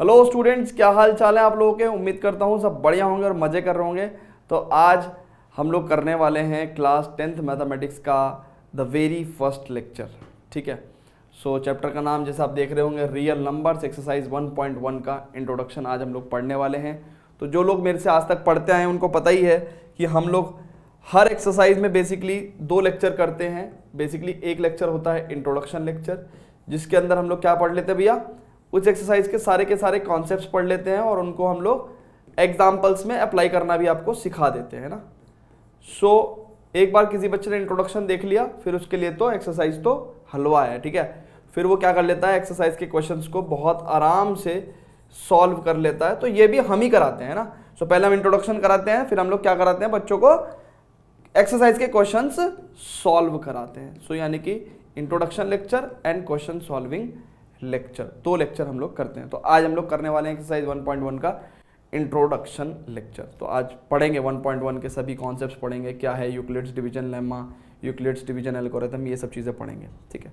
Hello students क्या हाल चाल है आप लोगों के उम्मीद करता हूँ सब बढ़िया होंगे और मज़े कर रहे होंगे तो आज हम लोग करने वाले हैं क्लास टेंथ मैथमेटिक्स का द वेरी फर्स्ट लेक्चर ठीक है सो so, चैप्टर का नाम जैसे आप देख रहे होंगे रियल नंबर्स एक्सरसाइज 1.1 का इंट्रोडक्शन आज हम लोग पढ़ने वाले हैं तो जो लोग मेरे से आज तक पढ़ते आए हैं उनको पता ही है कि हम लोग हर एक्सरसाइज में बेसिकली दो लेक्चर करते हैं बेसिकली एक लेक्चर होता है इंट्रोडक्शन लेक्चर जिसके अंदर हम लोग क्या पढ़ लेते हैं भैया उस एक्सरसाइज के सारे के सारे कॉन्सेप्ट पढ़ लेते हैं और उनको हम लोग एग्जाम्पल्स में अप्लाई करना भी आपको सिखा देते हैं ना सो so, एक बार किसी बच्चे ने इंट्रोडक्शन देख लिया फिर उसके लिए तो एक्सरसाइज तो हलवा है ठीक है फिर वो क्या कर लेता है एक्सरसाइज के क्वेश्चंस को बहुत आराम से सॉल्व कर लेता है तो ये भी हम ही कराते हैं ना सो so, पहले हम इंट्रोडक्शन कराते हैं फिर हम लोग क्या कराते हैं बच्चों को एक्सरसाइज के क्वेश्चंस सॉल्व कराते हैं सो so, यानी कि introduction lecture and question solving lecture दो लेक्चर हम लोग करते हैं तो आज हम लोग करने वाले हैं एक्सरसाइज 1.1 का इंट्रोडक्शन लेक्चर तो आज पढ़ेंगे 1.1 के सभी कॉन्सेप्ट पढ़ेंगे क्या है Euclid's division lemma Euclid's division algorithm ये सब चीज़ें पढ़ेंगे ठीक है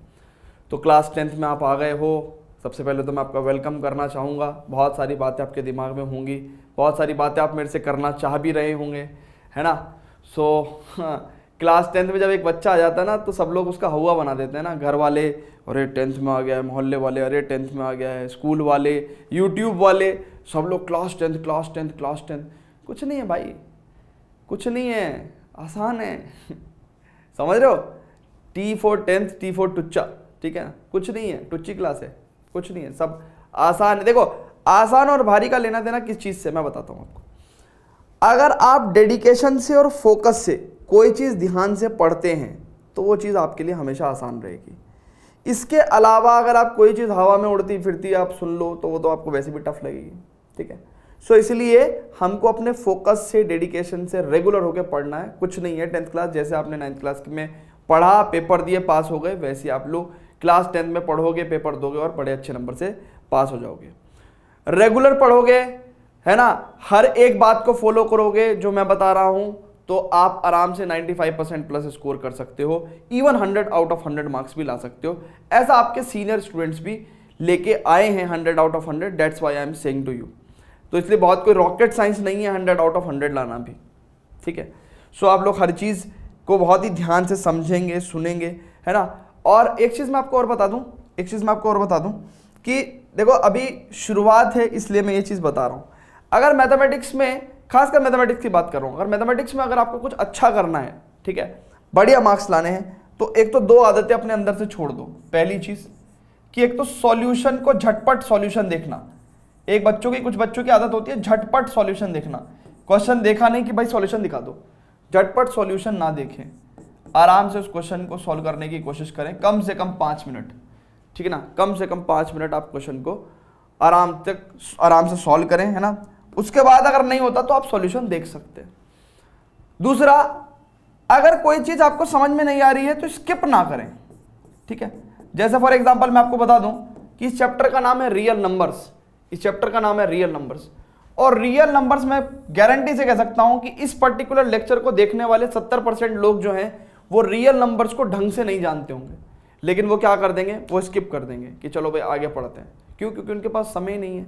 तो क्लास टेंथ में आप आ गए हो सबसे पहले तो मैं आपका वेलकम करना चाहूँगा बहुत सारी बातें आपके दिमाग में होंगी बहुत सारी बातें आप मेरे से करना चाह भी रहे होंगे है ना सो so, क्लास हाँ, टेंथ में जब एक बच्चा आ जाता है ना तो सब लोग उसका हवा बना देते हैं ना घर वाले अरे टेंथ में आ गया है मोहल्ले वाले अरे टेंथ में आ गया है स्कूल वाले यूट्यूब वाले सब लोग class tenth class tenth class tenth कुछ नहीं है भाई कुछ नहीं है आसान है समझ रहे हो T four tenth T four टुच्चा ठीक है ना कुछ नहीं है टुच्ची क्लास है कुछ नहीं है सब आसान है देखो आसान और भारी का लेना देना किस चीज़ से मैं बताता हूँ आपको अगर आप डेडिकेशन से और फोकस से कोई चीज़ ध्यान से पढ़ते हैं तो वो चीज़ आपके लिए हमेशा आसान रहेगी इसके अलावा अगर आप कोई चीज़ हवा में उड़ती फिरती आप सुन लो तो वो तो आपको वैसे भी टफ लगेगी ठीक है सो so, इसलिए हमको अपने फोकस से डेडिकेशन से रेगुलर होकर पढ़ना है कुछ नहीं है टेंथ क्लास जैसे आपने नाइन्थ क्लास में पढ़ा पेपर दिए पास हो गए वैसे आप लोग क्लास टेंथ में पढ़ोगे पेपर दोगे और बड़े अच्छे नंबर से पास हो जाओगे रेगुलर पढ़ोगे है ना हर एक बात को फॉलो करोगे जो मैं बता रहा हूँ तो आप आराम से 95 परसेंट प्लस स्कोर कर सकते हो इवन 100 आउट ऑफ 100 मार्क्स भी ला सकते हो ऐसा आपके सीनियर स्टूडेंट्स भी लेके आए हैं 100 out of 100 that's why I am saying to you तो इसलिए बहुत कोई रॉकेट साइंस नहीं है 100 आउट ऑफ 100 लाना भी ठीक है सो आप लोग हर चीज़ को बहुत ही ध्यान से समझेंगे सुनेंगे है ना और एक चीज़ मैं आपको और बता दूँ एक चीज़ मैं आपको और बता दूँ कि देखो अभी शुरुआत है इसलिए मैं ये चीज़ बता रहा हूँ अगर मैथमेटिक्स में खासकर मैथमेटिक्स की बात कर रहा हूँ अगर मैथमेटिक्स में अगर आपको कुछ अच्छा करना है ठीक है बढ़िया मार्क्स लाने हैं तो एक तो दो आदतें अपने अंदर से छोड़ दो पहली चीज़ कि एक तो सॉल्यूशन को झटपट सॉल्यूशन देखना एक बच्चों की कुछ बच्चों की आदत होती है झटपट सॉल्यूशन देखना क्वेश्चन देखा नहीं कि भाई सॉल्यूशन दिखा दो झटपट सॉल्यूशन ना देखें आराम से उस क्वेश्चन को सॉल्व करने की कोशिश करें कम से कम पाँच मिनट ठीक है ना कम से कम पाँच मिनट आप क्वेश्चन को आराम तक आराम से सॉल्व करें है ना उसके बाद अगर नहीं होता तो आप सॉल्यूशन देख सकते दूसरा अगर कोई चीज़ आपको समझ में नहीं आ रही है तो स्किप ना करें ठीक है जैसे फॉर एग्जाम्पल मैं आपको बता दूं कि इस चैप्टर का नाम है रियल नंबर्स इस चैप्टर का नाम है रियल नंबर्स और रियल नंबर्स मैं गारंटी से कह सकता हूं कि इस पर्टिकुलर लेक्चर को देखने वाले 70 परसेंट लोग जो हैं वो रियल नंबर्स को ढंग से नहीं जानते होंगे लेकिन वो क्या कर देंगे वो स्किप कर देंगे कि चलो भाई आगे पढ़ते हैं क्यों क्योंकि उनके पास समय नहीं है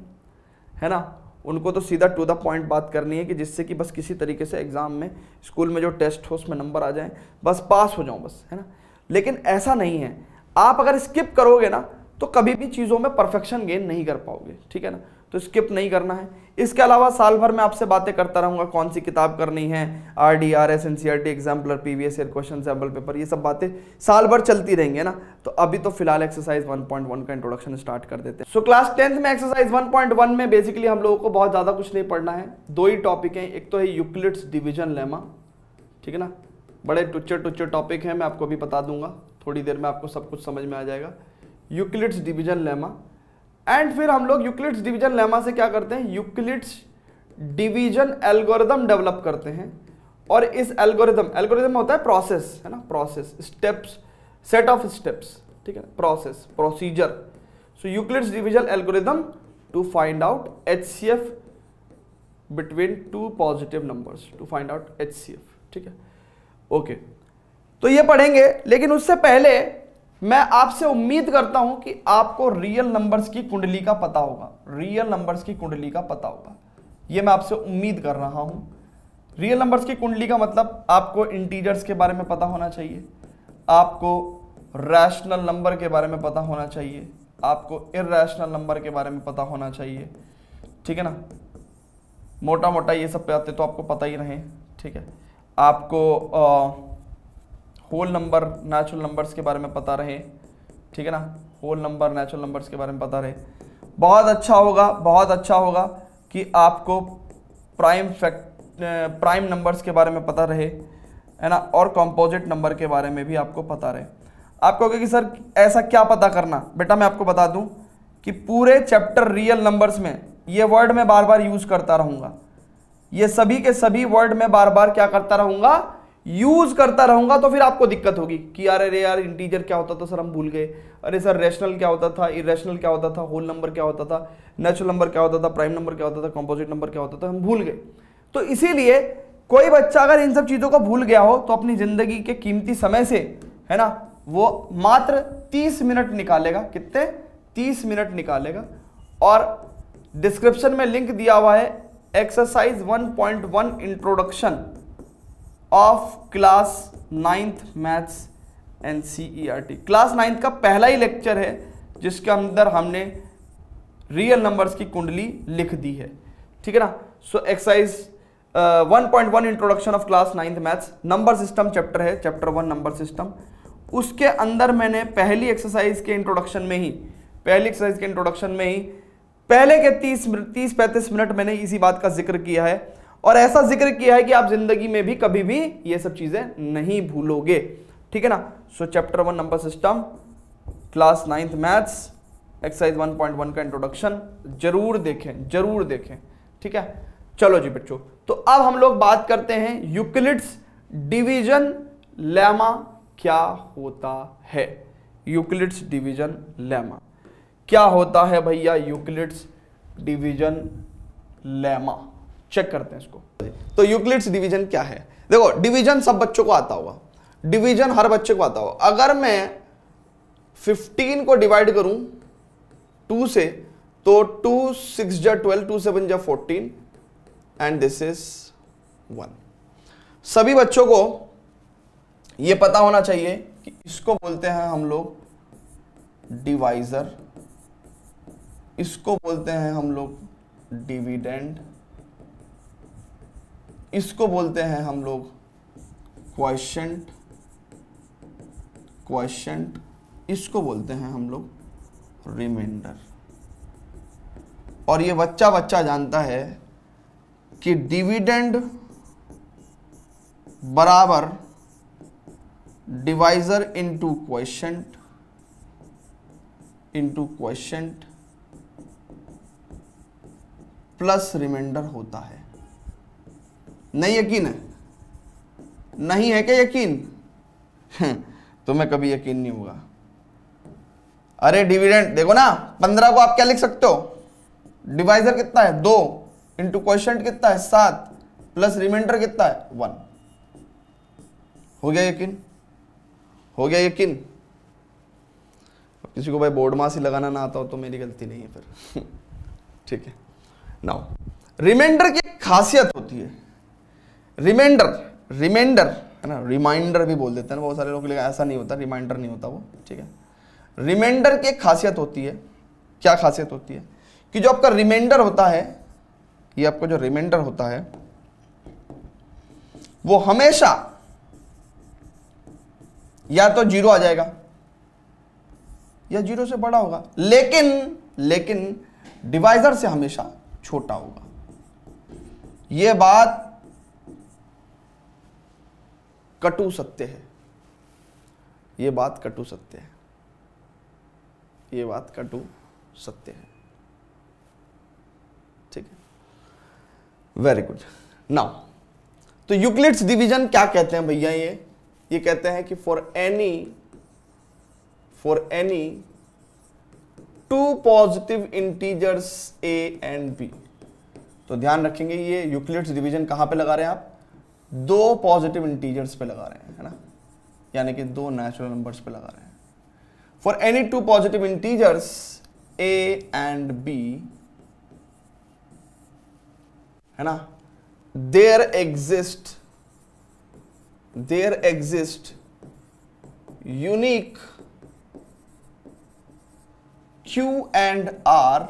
है ना उनको तो सीधा टू द पॉइंट बात करनी है कि जिससे कि बस किसी तरीके से एग्ज़ाम में स्कूल में जो टेस्ट हो उसमें नंबर आ जाए बस पास हो जाऊँ बस है ना लेकिन ऐसा नहीं है आप अगर स्किप करोगे ना तो कभी भी चीज़ों में परफेक्शन गेन नहीं कर पाओगे ठीक है ना तो स्किप नहीं करना है इसके अलावा साल भर में आपसे बातें करता रहूंगा कौन सी किताब करनी है R D R S N C R T exemplar P V S air question sample paper ये सब बातें साल भर चलती रहेंगे ना तो अभी तो फिलहाल एक्सरसाइज 1.1 का इंट्रोडक्शन स्टार्ट कर देते हैं सो क्लास टेंथ में एक्सरसाइज 1.1 में बेसिकली हम लोगों को बहुत ज़्यादा कुछ नहीं पढ़ना है दो ही टॉपिक हैं एक तो है यूक्लिड्स डिविजन लेमा ठीक है ना बड़े टुच्चे टुच्चे टॉपिक हैं मैं आपको अभी बता दूंगा थोड़ी देर में आपको सब कुछ समझ में आ जाएगा यूक्लिड्स डिविजन लेमा एंड फिर हम लोग यूक्लिड्स डिवीजन लेमा से क्या करते हैं यूक्लिड्स डिवीजन एल्गोरिदम डेवलप करते हैं और इस एल्गोरिदम एल्गोरिदम होता है प्रोसेस है ना process steps set of steps ठीक है process procedure so Euclid's division algorithm to find out H C F between two positive numbers to find out H C F ठीक है ओके okay. तो ये पढ़ेंगे लेकिन उससे पहले मैं आपसे उम्मीद करता हूं कि आपको रियल नंबर्स की कुंडली का पता होगा रियल नंबर्स की कुंडली का पता होगा ये मैं आपसे उम्मीद कर रहा हूं रियल नंबर्स की कुंडली का मतलब आपको इंटीजर्स के बारे में पता होना चाहिए आपको रैशनल नंबर के बारे में पता होना चाहिए आपको इरेशनल नंबर के बारे में पता होना चाहिए ठीक है ना मोटा मोटा ये सब पे आते तो आपको पता ही रहे ठीक है आपको आ, होल नंबर नेचुरल नंबर्स के बारे में पता रहे ठीक है ना होल नंबर नेचुरल नंबर्स के बारे में पता रहे बहुत अच्छा होगा बहुत अच्छा होगा कि आपको प्राइम फैक्ट प्राइम नंबर्स के बारे में पता रहे है ना और कॉम्पोजिट नंबर के बारे में भी आपको पता रहे आप कहे कि सर ऐसा क्या पता करना बेटा मैं आपको बता दूं कि पूरे चैप्टर रियल नंबर्स में ये वर्ड मैं बार बार यूज़ करता रहूँगा ये सभी के सभी वर्ड में बार बार क्या करता रहूँगा यूज करता रहूंगा तो फिर आपको दिक्कत होगी कि यार अरे यार इंटीजर क्या होता था सर हम भूल गए अरे सर रेशनल क्या होता था इरेशनल क्या होता था होल नंबर क्या होता था नेचुरल नंबर क्या होता था प्राइम नंबर क्या होता था कंपोजिट नंबर क्या होता था हम भूल गए तो इसीलिए कोई बच्चा अगर इन सब चीज़ों को भूल गया हो तो अपनी ज़िंदगी के कीमती समय से है ना वो मात्र तीस मिनट निकालेगा कितने तीस मिनट निकालेगा और डिस्क्रिप्शन में लिंक दिया हुआ है exercise one introduction of class ninth maths N C E R T class ninth का पहला ही लेक्चर है जिसके अंदर हमने रियल नंबर्स की कुंडली लिख दी है ठीक है ना so exercise one point one introduction of class ninth maths number system chapter है चैप्टर वन नंबर सिस्टम उसके अंदर मैंने पहली एक्सरसाइज के इंट्रोडक्शन में ही पहली एक्सरसाइज के इंट्रोडक्शन में ही पहले के तीस तीस पैंतीस मिनट मैंने इसी बात का जिक्र किया है और ऐसा जिक्र किया है कि आप जिंदगी में भी कभी भी ये सब चीजें नहीं भूलोगे ठीक है ना so chapter one number system class ninth maths exercise one point one का इंट्रोडक्शन जरूर देखें जरूर देखें ठीक है चलो जी बच्चों तो अब हम लोग बात करते हैं यूक्लिड्स डिवीजन लेमा क्या होता है यूक्लिड्स डिवीजन लेमा क्या होता है भैया यूक्लिड्स डिवीजन लेमा चेक करते हैं इसको तो यूक्लिड्स डिवीजन क्या है देखो डिवीजन सब बच्चों को आता होगा डिवीजन हर बच्चे को आता होगा अगर मैं 15 को डिवाइड करूं 2 से तो 2 सिक्स जा ट्वेल्व टू सेवन जा fourteen and this is one सभी बच्चों को यह पता होना चाहिए कि इसको बोलते हैं हम लोग डिवाइजर इसको बोलते हैं हम लोग डिविडेंड इसको बोलते हैं हम लोग क्वेश्चन क्वेश्चन इसको बोलते हैं हम लोग रिमाइंडर और ये बच्चा बच्चा जानता है कि डिविडेंड बराबर divisor into question into question plus reminder होता है नहीं यकीन है नहीं है क्या यकीन तुम्हें कभी यकीन नहीं होगा अरे डिविडेंड देखो ना पंद्रह को आप क्या लिख सकते हो डिवाइजर कितना है दो इंटू क्वेश्चन कितना है सात प्लस रिमाइंडर कितना है वन हो गया यकीन हो गया यकीन किसी को भाई बोर्ड मास ही लगाना ना आता हो तो मेरी गलती नहीं है फिर ठीक है नाउ रिमाइंडर की खासियत होती है रिमाइंडर रिमाइंडर है ना रिमाइंडर भी बोल देते हैं बहुत सारे लोग ऐसा नहीं होता रिमाइंडर नहीं होता वो ठीक है रिमाइंडर की एक खासियत होती है क्या खासियत होती है कि जो आपका रिमाइंडर होता है ये आपको जो रिमाइंडर होता है वो हमेशा या तो जीरो आ जाएगा या जीरो से बड़ा होगा लेकिन लेकिन डिवाइजर से हमेशा छोटा होगा यह बात कटु सत्य है ये बात कटु सत्य है ये बात कटु सत्य है ठीक है वेरी गुड नाउ तो यूक्लिड्स डिवीजन क्या कहते हैं भैया ये ये कहते हैं कि for any for any two positive integers A and B तो ध्यान रखेंगे ये यूक्लिड्स डिवीजन कहां पे लगा रहे हैं आप दो पॉजिटिव इंटीजर्स पे लगा रहे हैं है ना यानी कि दो नेचुरल नंबर्स पे लगा रहे हैं for any two positive integers A and B है ना there exist there exist unique Q and R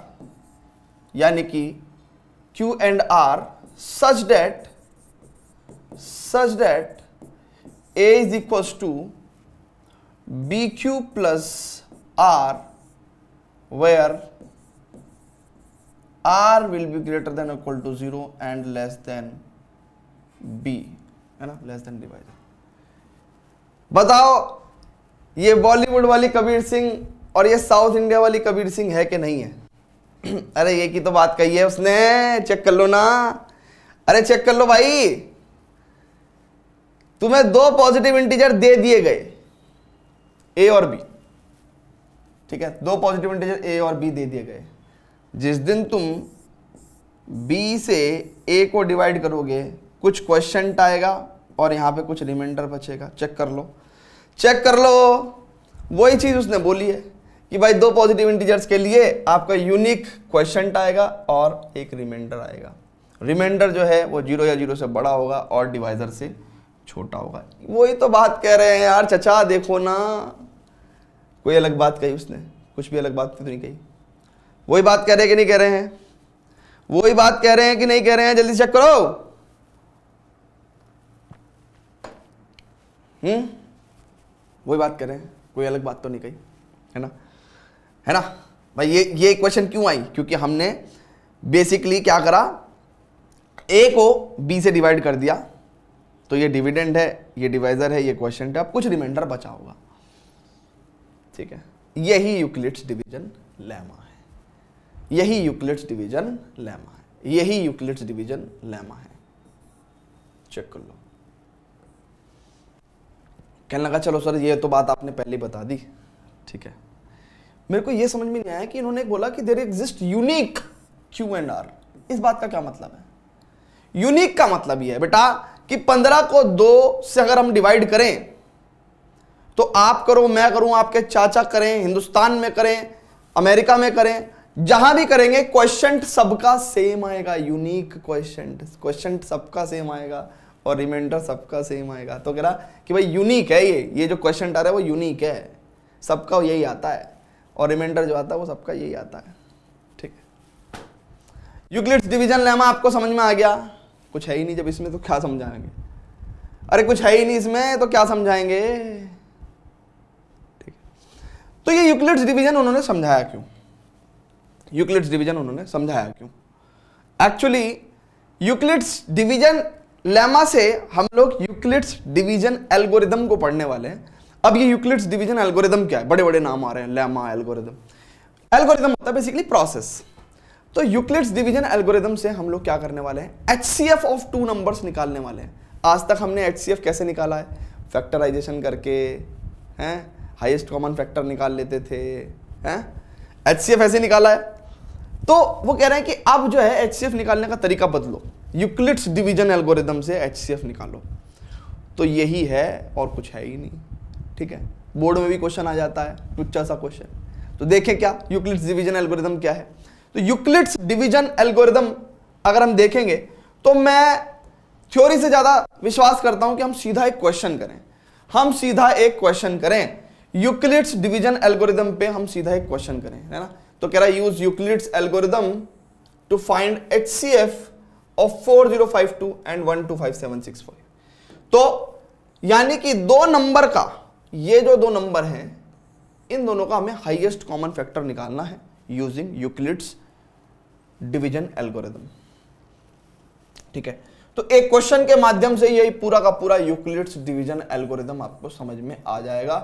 यानी कि Q and R such that such that A is equals to BQ plus R where R will be greater than or equal to 0 and less than B है ना less than divider बताओ ये बॉलीवुड वाली कबीर सिंह और ये south India वाली कबीर सिंह है कि नहीं है अरे ये की तो बात कही है उसने चेक कर लो ना अरे चेक कर लो भाई तुम्हें दो पॉजिटिव इंटीजर दे दिए गए ए और बी ठीक है दो पॉजिटिव इंटीजर ए और बी दे दिए गए जिस दिन तुम बी से ए को डिवाइड करोगे कुछ क्वेश्चन आएगा और यहाँ पे कुछ रिमाइंडर बचेगा चेक कर लो चेक कर लो वही चीज़ उसने बोली है कि भाई दो पॉजिटिव इंटीजर्स के लिए आपका यूनिक क्वेश्चन आएगा और एक रिमाइंडर आएगा रिमाइंडर जो है वो जीरो या जीरो से बड़ा होगा और डिवाइजर से छोटा होगा वही तो बात कह रहे हैं यार चचा देखो ना कोई अलग बात कही उसने कुछ भी अलग बात तो नहीं कही वही बात कह रहे हैं कि नहीं कह रहे हैं वही बात कह रहे हैं कि नहीं कह रहे हैं जल्दी चेक करो हम्म वही बात कह रहे हैं कोई अलग बात तो नहीं कही है ना है ना भाई ये ये क्वेश्चन क्यों आई क्योंकि हमने बेसिकली क्या करा ए को बी से डिवाइड कर दिया तो ये डिविडेंड है ये डिवाइजर है ये क्वेश्चन है अब कुछ रिमाइंडर बचा होगा ठीक है यही यूक्लिड्स डिवीजन लेमा है यही यूक्लिड्स डिवीजन लेमा है यही यूक्लिड्स डिवीजन लेमा है चेक कर लो कहने लगा चलो सर ये तो बात आपने पहले बता दी ठीक है मेरे को ये समझ में नहीं आया कि इन्होंने बोला कि there exist unique Q and R इस बात का क्या मतलब है यूनिक का मतलब ये है बेटा कि 15 को दो से अगर हम डिवाइड करें तो आप करो मैं करूं आपके चाचा करें हिंदुस्तान में करें अमेरिका में करें जहां भी करेंगे क्वेश्चन सबका सेम आएगा यूनिक क्वेश्चन क्वेश्चन सबका सेम आएगा और रिमाइंडर सबका सेम आएगा तो कह रहा कि भाई यूनिक है ये ये जो क्वेश्चन आ रहा है वो यूनिक है सबका यही आता है और रिमाइंडर जो आता है वो सबका यही आता है ठीक है यूक्लिड्स डिविजन लेमा आपको समझ में आ गया कुछ है ही नहीं जब इसमें तो क्या समझाएंगे अरे कुछ है ही नहीं इसमें तो क्या समझाएंगे ठीक तो ये यूक्लिड्स डिवीजन उन्होंने समझाया क्यों यूक्लिड्स डिवीजन उन्होंने समझाया क्यों एक्चुअली यूक्लिड्स डिवीजन लेमा से हम लोग यूक्लिड्स डिवीजन एल्गोरिदम को पढ़ने वाले हैं अब ये यूक्लिड्स डिवीजन एल्गोरिदम क्या है बड़े बड़े नाम आ रहे हैं लेमा एल्गोरिदम एल्गोरिदम होता है बेसिकली प्रोसेस तो यूक्लिड्स डिवीजन एल्गोरिदम से हम लोग क्या करने वाले हैं H C F of two numbers निकालने वाले हैं आज तक हमने एच सी एफ कैसे निकाला है फैक्टराइजेशन करके हैं हाईएस्ट कॉमन फैक्टर निकाल लेते थे हैं एच ऐसे निकाला है तो वो कह रहे हैं कि अब जो है एच सी एफ निकालने का तरीका बदलो यूक्लिड्स डिवीजन एल्गोरिदम से एच सी एफ निकालो तो यही है और कुछ है ही नहीं ठीक है बोर्ड में भी क्वेश्चन आ जाता है टुच्चा सा क्वेश्चन तो देखें क्या यूक्लिड्स डिवीजन एल्गोरिदम क्या है तो यूक्लिड्स डिवीजन एल्गोरिदम अगर हम देखेंगे तो मैं थ्योरी से ज़्यादा विश्वास करता हूं कि हम सीधा एक क्वेश्चन करें हम सीधा एक क्वेश्चन करें यूक्लिड्स डिवीजन एल्गोरिदम पे हम सीधा एक क्वेश्चन करें है ना तो कह रहा है use Euclid's algorithm to find H C F of four zero five two and one two five seven six five तो यानी कि दो नंबर का ये जो दो नंबर हैं इन दोनों का हमें हाइएस्ट कॉमन फैक्टर निकालना है यूजिंग यूक्लिड्स डिवीजन एल्गोरिदम ठीक है तो एक क्वेश्चन के माध्यम से यही पूरा का पूरा यूक्लिड्स डिवीजन एल्गोरिदम आपको समझ में आ जाएगा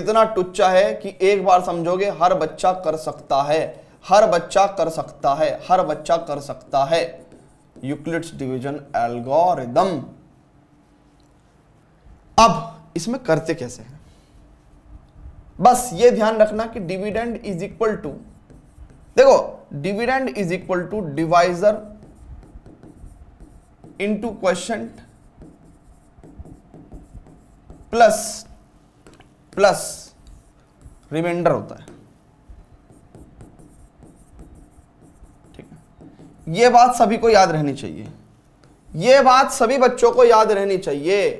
इतना टुच्चा है कि एक बार समझोगे हर बच्चा कर सकता है हर बच्चा कर सकता है हर बच्चा कर सकता है यूक्लिड्स डिवीजन एल्गोरिदम अब इसमें करते कैसे हैं बस ये ध्यान रखना कि डिविडेंड इज इक्वल टू देखो dividend is equal to divisor into question plus plus reminder होता है ठीक है यह बात सभी को याद रहनी चाहिए यह बात सभी बच्चों को याद रहनी चाहिए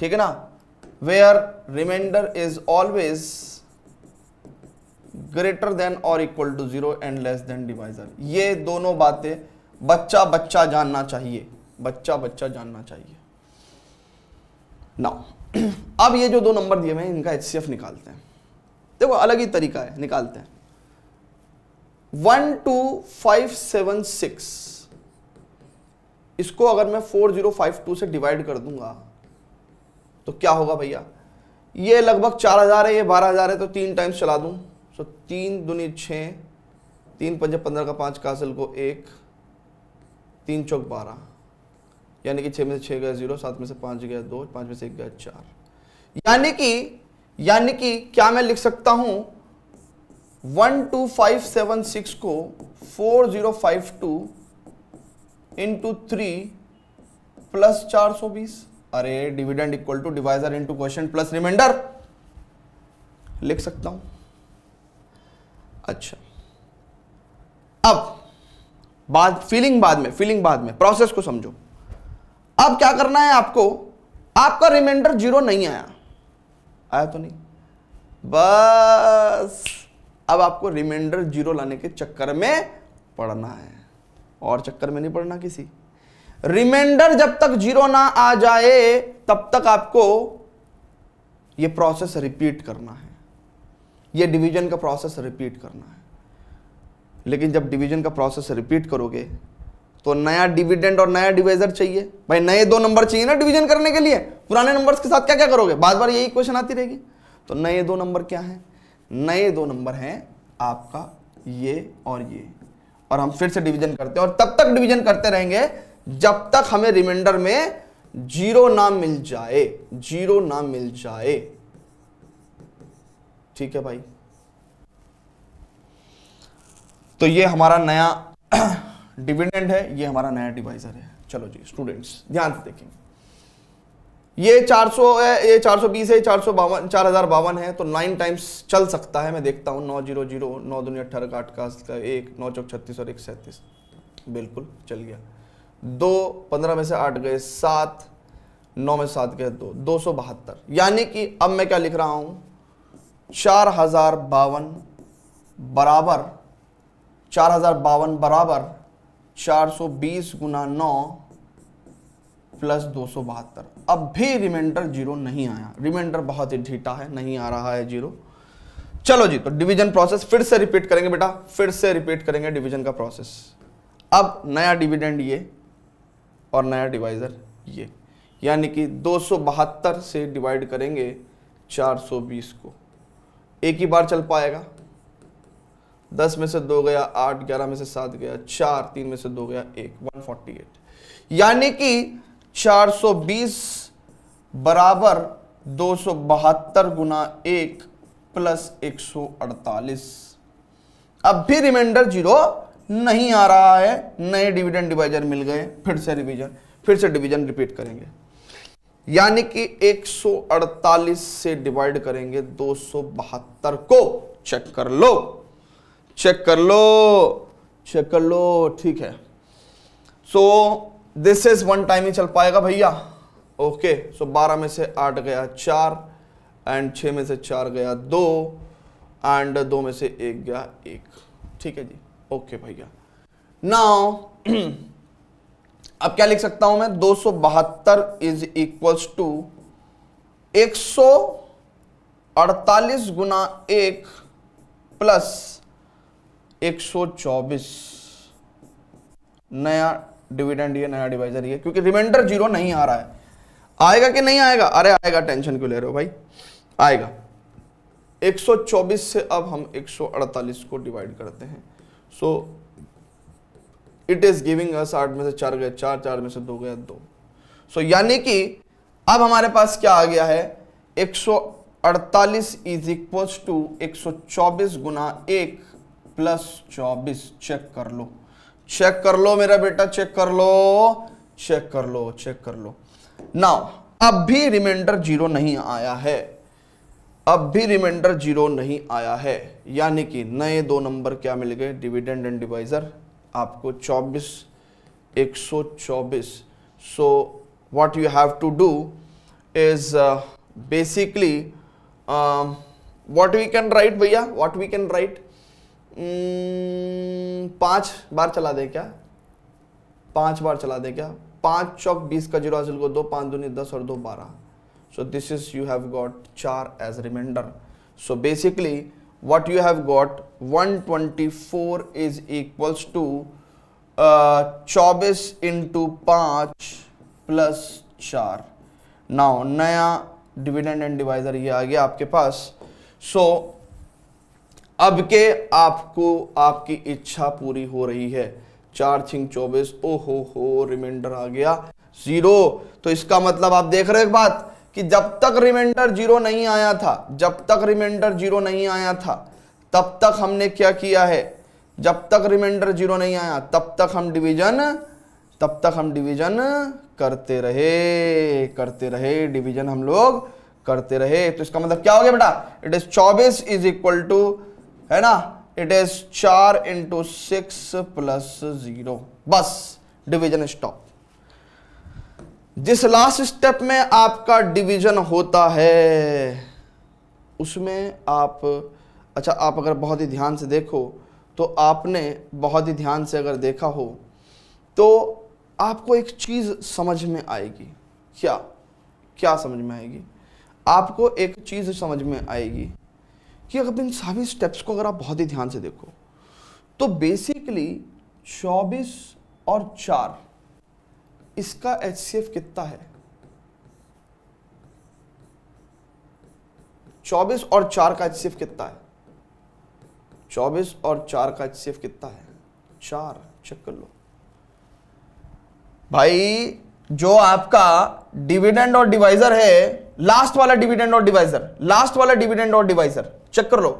ठीक है ना where remainder is always greater than और equal to zero and less than divisor ये दोनों बातें बच्चा बच्चा जानना चाहिए बच्चा बच्चा जानना चाहिए नाउ अब ये जो दो नंबर दिए हुए हैं इनका एच निकालते हैं देखो अलग ही तरीका है निकालते हैं one two five seven six इसको अगर मैं फोर जीरो फाइव टू से डिवाइड कर दूंगा तो क्या होगा भैया ये लगभग चार हजार है ये बारह हजार है तो तीन टाइम्स चला दूं सो तीन दुनी छः तीन पंजे पंद्रह का पाँच का को एक तीन चौक बारह यानी कि छः में से छः गया जीरो सात में से पाँच गया दो पाँच में से एक गया चार यानी कि यानी कि क्या मैं लिख सकता हूँ one two five seven six को four zero five two into three plus चार सौ बीस अरे dividend equal to divisor into question plus remainder लिख सकता हूं अच्छा अब बाद फीलिंग बाद में फीलिंग बाद में प्रोसेस को समझो अब क्या करना है आपको आपका रिमाइंडर जीरो नहीं आया आया तो नहीं बस अब आपको रिमाइंडर जीरो लाने के चक्कर में पड़ना है और चक्कर में नहीं पड़ना किसी रिमाइंडर जब तक जीरो ना आ जाए तब तक आपको यह प्रोसेस रिपीट करना है ये डिवीजन का प्रोसेस रिपीट करना है लेकिन जब डिवीजन का प्रोसेस रिपीट करोगे तो नया डिविडेंड और नया डिवाइजर चाहिए भाई नए दो नंबर चाहिए ना डिवीजन करने के लिए पुराने नंबर्स के साथ क्या क्या करोगे बार बार यही क्वेश्चन आती रहेगी तो नए दो नंबर क्या है नए दो नंबर हैं आपका ये और ये और हम फिर से डिवीजन करते हैं और तब तक डिवीजन करते रहेंगे जब तक हमें रिमाइंडर में जीरो ना मिल जाए जीरो ना मिल जाए ठीक है भाई तो ये हमारा नया डिविडेंड है ये हमारा नया डिवाइजर है चलो जी स्टूडेंट्स ध्यान से देखेंगे ये 400 है ये 420 है चार सौ बावन चार हज़ार बावन है तो नाइन टाइम्स चल सकता है मैं देखता हूँ नौ जीरो जीरो नौ दुनिया अठारह का आठ का एक नौ चौक छत्तीस और एक सैंतीस बिल्कुल चल गया दो पंद्रह में से आठ गए सात नौ में सात गए दो दो सौ बहत्तर यानी कि अब मैं क्या लिख रहा हूँ चार हज़ार बावन बराबर चार हज़ार बावन बराबर चार सौ बीस गुना नौ प्लस दो सौ बहत्तर अब भी रिमाइंडर जीरो नहीं आया रिमाइंडर बहुत ही ढीठा है नहीं आ रहा है जीरो चलो जी तो डिवीजन प्रोसेस फिर से रिपीट करेंगे बेटा फिर से रिपीट करेंगे डिवीजन का प्रोसेस अब नया डिविडेंड ये और नया डिवाइजर ये यानी कि दो से डिवाइड करेंगे 420 को एक ही बार चल पाएगा दस में से दो गया आठ ग्यारह में से सात गया चार तीन में से दो गया एक वन फोर्टी एट यानी कि चार सौ बीस बराबर दो सौ बहत्तर गुना एक प्लस एक सौ अड़तालीस अब भी रिमाइंडर जीरो नहीं आ रहा है नए डिविडेंड डिवाइजर मिल गए फिर से रिवीजन फिर से डिवीजन रिपीट करेंगे यानी कि 148 से डिवाइड करेंगे दो को चेक कर लो चेक कर लो चेक कर लो ठीक है so this is one time ही चल पाएगा भैया ओके सो 12 में से 8 गया चार एंड 6 में से 4 गया दो एंड दो में से एक गया एक ठीक है जी ओके भैया नाउ अब क्या लिख सकता हूं मैं दो सौ बहत्तर इज इक्वल्स टू एक सौ अड़तालीस गुना एक प्लस एक सौ चौबीस नया डिविडेंड ये नया डिवाइजर ये क्योंकि रिमाइंडर जीरो नहीं आ रहा है आएगा कि नहीं आएगा अरे आएगा टेंशन क्यों ले रहे हो भाई आएगा 124 से अब हम 148 को डिवाइड करते हैं so so, it is giving us आठ में से चार गया चार चार में से दो गया दो सो so, यानी कि अब हमारे पास क्या आ गया है 148 इज इक्वल टू 124 गुना एक प्लस चौबीस चेक कर लो चेक कर लो मेरा बेटा चेक कर लो चेक कर लो चेक कर लो नाउ अब भी रिमाइंडर जीरो नहीं आया है अब भी रिमाइंडर जीरो नहीं आया है यानी कि नए दो नंबर क्या मिल गए डिविडेंड एंड डिवाइजर आपको चौबीस एक सौ चौबीस so what you have to do is basically what we can write भैया व्हाट वी कैन राइट पांच पाँच बार चला दे क्या पाँच बार चला दे क्या पाँच चौक बीस का जीरो हासिल को दो पाँच दूनी दस और दो बारह so this is you have got चार as remainder so basically what you have got 124 is equals to uh, चौबीस इंटू पाँच प्लस चार नाउ नया डिविडेंड एंड डिवाइजर ये आ गया आपके पास सो so, अब के आपको आपकी इच्छा पूरी हो रही है चार थिंग चौबीस ओ हो हो रिमाइंडर आ गया जीरो तो इसका मतलब आप देख रहे हो एक बात कि जब तक रिमाइंडर जीरो नहीं आया था जब तक रिमाइंडर जीरो नहीं आया था तब तक हमने क्या किया है जब तक रिमाइंडर जीरो नहीं आया तब तक हम डिवीजन तब तक हम डिवीजन करते रहे करते रहे डिवीजन हम लोग करते रहे तो इसका मतलब क्या हो गया बेटा इट इज चौबीस इज इक्वल टू है ना इट इज चार इंटू सिक्स प्लस जीरो बस डिवीजन स्टॉप जिस लास्ट स्टेप में आपका डिवीजन होता है उसमें आप अच्छा आप अगर बहुत ही ध्यान से देखो तो आपने बहुत ही ध्यान से अगर देखा हो तो आपको एक चीज़ समझ में आएगी क्या क्या समझ में आएगी आपको एक चीज़ समझ में आएगी कि अगर इन सभी स्टेप्स को अगर आप बहुत ही ध्यान से देखो तो बेसिकली 24 और चार इसका एच कितना है चौबीस और चार का एच कितना है चौबीस और चार का एच कितना है चार चेक कर लो भाई जो आपका डिविडेंड और डिवाइजर है लास्ट वाला डिविडेंड और डिवाइजर लास्ट वाला डिविडेंड और डिवाइजर चेक कर लो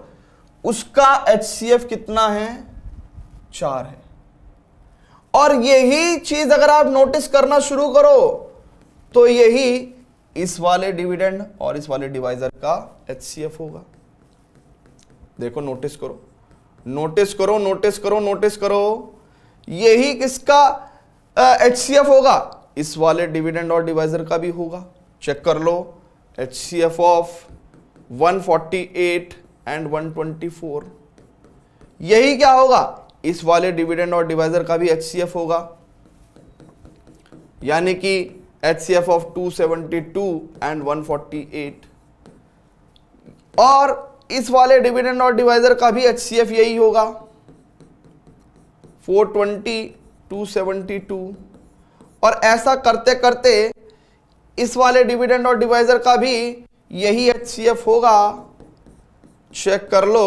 उसका एच कितना है चार है और यही चीज अगर आप नोटिस करना शुरू करो तो यही इस वाले डिविडेंड और इस वाले डिवाइजर का एच होगा देखो नोटिस करो नोटिस करो नोटिस करो नोटिस करो यही किसका एच uh, होगा इस वाले डिविडेंड और डिवाइजर का भी होगा चेक कर लो H C F of 148 and 124 यही क्या होगा इस वाले डिविडेंड और डिवाइजर का भी एच होगा यानी कि H C F of two seventy two and one forty eight और इस वाले डिविडेंड और डिवाइजर का भी एच सी एफ यही होगा four twenty two seventy two और ऐसा करते करते इस वाले डिविडेंड और डिवाइजर का भी यही एच सी एफ होगा चेक कर लो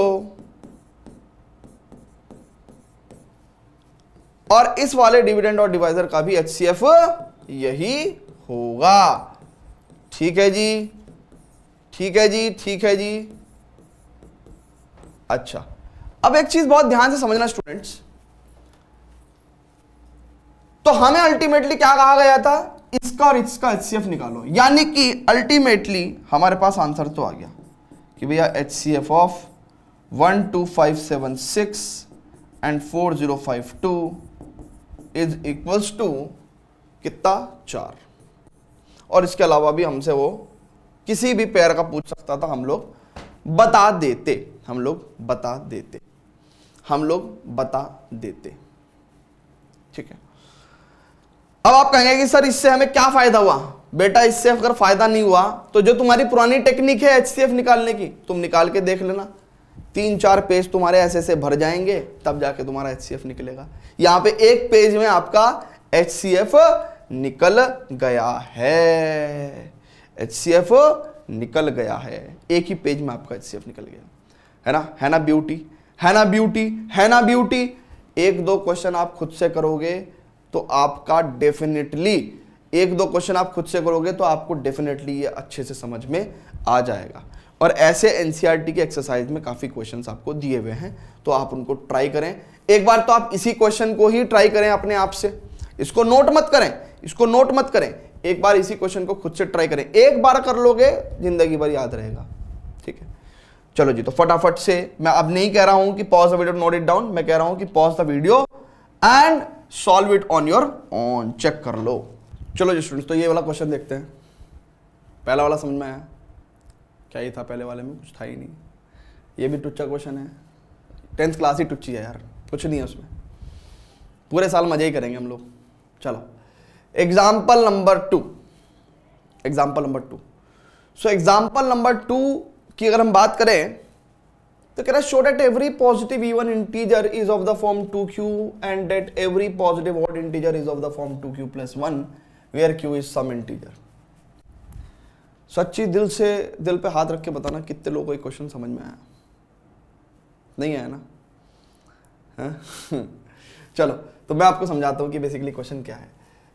और इस वाले डिविडेंड और डिवाइजर का भी एच यही होगा ठीक है जी ठीक है जी ठीक है जी अच्छा अब एक चीज बहुत ध्यान से समझना स्टूडेंट्स तो हमें अल्टीमेटली क्या कहा गया था इसका और इसका एच निकालो यानी कि अल्टीमेटली हमारे पास आंसर तो आ गया कि भैया H C F of one two five seven six and four zero five two is equals to कितना चार और इसके अलावा भी हमसे वो किसी भी पेयर का पूछ सकता था हम लोग बता देते हम लोग बता देते हम लोग बता देते ठीक है अब आप कहेंगे कि सर इससे हमें क्या फायदा हुआ बेटा इससे अगर फायदा नहीं हुआ तो जो तुम्हारी पुरानी टेक्निक है एच निकालने की तुम निकाल के देख लेना तीन चार पेज तुम्हारे ऐसे ऐसे भर जाएंगे तब जाके तुम्हारा एच निकलेगा यहाँ पे एक पेज में आपका एच निकल गया है एच निकल गया है एक ही पेज में आपका एच निकल गया है ना है ना ब्यूटी है ना ब्यूटी है ना ब्यूटी एक दो क्वेश्चन आप खुद से करोगे तो आपका डेफिनेटली एक दो क्वेश्चन आप खुद से करोगे तो आपको डेफिनेटली ये अच्छे से समझ में आ जाएगा और ऐसे एन e के एक्सरसाइज में काफ़ी क्वेश्चन आपको दिए हुए हैं तो आप उनको ट्राई करें एक बार तो आप इसी क्वेश्चन को ही ट्राई करें अपने आप से इसको नोट मत करें इसको नोट मत करें एक बार इसी क्वेश्चन को खुद से ट्राई करें एक बार कर लोगे जिंदगी भर याद रहेगा ठीक है चलो जी तो फटाफट से मैं अब नहीं कह रहा हूं कि pause the video note it down मैं कह रहा हूं कि pause the video and solve it on your own check कर लो चलो जी स्टूडेंट्स तो ये वाला क्वेश्चन देखते हैं पहला वाला समझ में आया क्या ही था पहले वाले में कुछ था ही नहीं ये भी टुच्चा क्वेश्चन है टेंथ क्लास ही टुच्ची है यार कुछ नहीं है उसमें पूरे साल मजे ही करेंगे हम लोग चलो example number two example number two so example number two की अगर हम बात करें तो कह रहा है show that every positive even integer is of the form two q and that every positive odd integer is of the form two q plus one where q is some integer सच्ची दिल से दिल पे हाथ रख के बताना कितने लोगों को ये क्वेश्चन समझ में आया नहीं आया ना है? हाँ? चलो तो मैं आपको समझाता हूँ कि बेसिकली क्वेश्चन क्या है